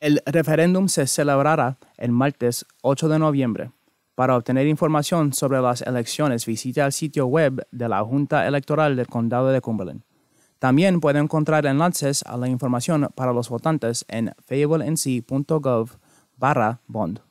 El referéndum se celebrará el martes 8 de noviembre. Para obtener información sobre las elecciones, visite el sitio web de la Junta Electoral del Condado de Cumberland. También puede encontrar enlaces a la información para los votantes en fayablenc.gov barra bond.